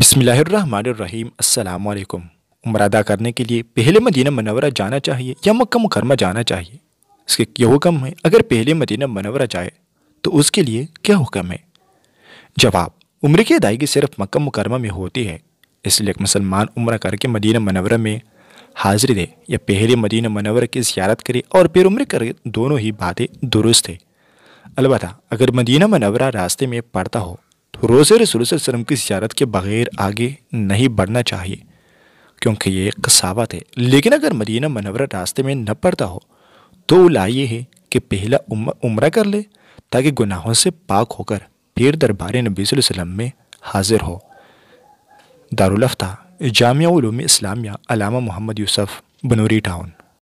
बिसमीम अल्लाम उम्र अदा करने के लिए पहले मदीना मनवरा जाना चाहिए या मक्का मुकरमा जाना चाहिए इसके क्या हुक्म है अगर पहले मदीना मनवरा जाए तो उसके लिए क्या हुक्म है जवाब उम्र की अदायगी सिर्फ मक्का मुकरमा में होती है इसलिए मुसलमान उम्र करके मदीना मनवरा में हाजिर दे या पहले मदीना मनवर की ज्यारत करे और फिर उम्र करे दोनों ही बातें दुरुस्त है अलबत् अगर मदीना मनवरा रास्ते में पड़ता हो तो रोज़े रसूल वसलम की ज्यारत के बग़ैर आगे नहीं बढ़ना चाहिए क्योंकि ये एक कसावत है लेकिन अगर मदीना मनवरा रास्ते में न पड़ता हो तो लाइए है कि पहला उम्र कर ले ताकि गुनाहों से पाक होकर फिर दरबार नबी वसम में हाजिर हो दारुलफ्ता जामिया इस्लामिया अलामा मोहम्मद यूसुफ बनूरी टाउन